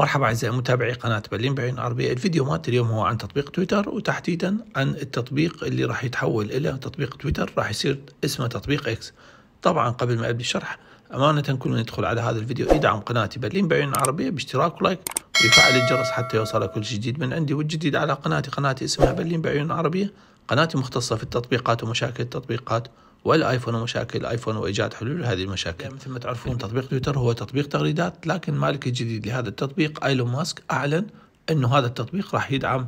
مرحبا أعزائي متابعي قناة برلين بعين عربية الفيديو مات اليوم هو عن تطبيق تويتر وتحديدا عن التطبيق اللي راح يتحول إلى تطبيق تويتر راح يصير اسمه تطبيق إكس طبعا قبل ما أبدي الشرح أمانة كل من يدخل على هذا الفيديو يدعم قناتي برلين بعين عربية باشتراك ولايك ويفعل الجرس حتى يوصل كل جديد من عندي والجديد على قناتي قناتي اسمها برلين بعيون عربية قناتي مختصة في التطبيقات ومشاكل التطبيقات والايفون ومشاكل الايفون وايجاد حلول لهذه المشاكل يعني مثل ما تعرفون تطبيق تويتر هو تطبيق تغريدات لكن مالك الجديد لهذا التطبيق ايلون ماسك اعلن انه هذا التطبيق راح يدعم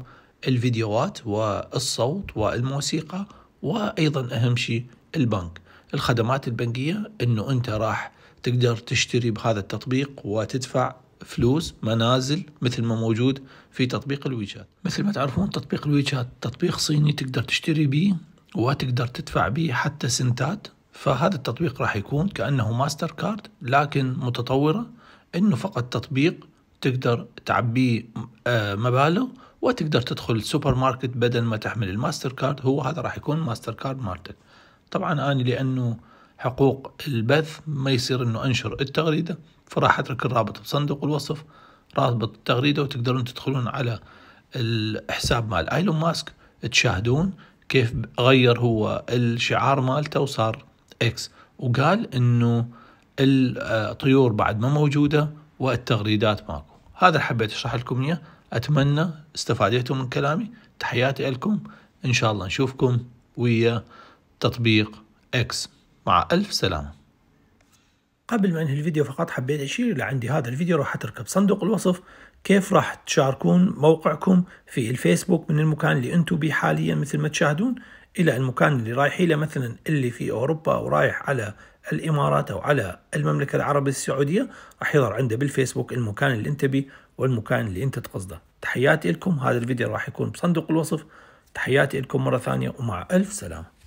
الفيديوهات والصوت والموسيقى وايضا اهم شيء البنك الخدمات البنكيه انه انت راح تقدر تشتري بهذا التطبيق وتدفع فلوس منازل مثل ما موجود في تطبيق الويشات مثل ما تعرفون تطبيق الويشات تطبيق صيني تقدر تشتري به وتقدر تدفع به حتى سنتات فهذا التطبيق راح يكون كأنه ماستر كارد لكن متطورة أنه فقط تطبيق تقدر تعبيه آه، مبالغ وتقدر تدخل السوبر ماركت بدل ما تحمل الماستر كارد هو هذا راح يكون ماستر كارد مارتك طبعا أنا لأنه حقوق البث ما يصير أنه أنشر التغريدة فراح أترك الرابط بصندوق الوصف رابط التغريدة وتقدرون تدخلون على الحساب مال ايلون ماسك تشاهدون كيف غير هو الشعار مالته وصار اكس وقال انه الطيور بعد ما موجوده والتغريدات ماكو هذا حبيت اشرح لكم اياه اتمنى استفاديتم من كلامي تحياتي لكم ان شاء الله نشوفكم ويا تطبيق اكس مع الف سلامه قبل ما انهي الفيديو فقط حبيت اشير لعندي هذا الفيديو راح اتركه بصندوق الوصف كيف راح تشاركون موقعكم في الفيسبوك من المكان اللي انتم به حاليا مثل ما تشاهدون الى المكان اللي رايحين له مثلا اللي في اوروبا ورايح على الامارات او على المملكه العربيه السعوديه راح يظهر عنده بالفيسبوك المكان اللي انت به والمكان اللي انت تقصده تحياتي لكم هذا الفيديو راح يكون بصندوق الوصف تحياتي لكم مره ثانيه ومع الف سلامه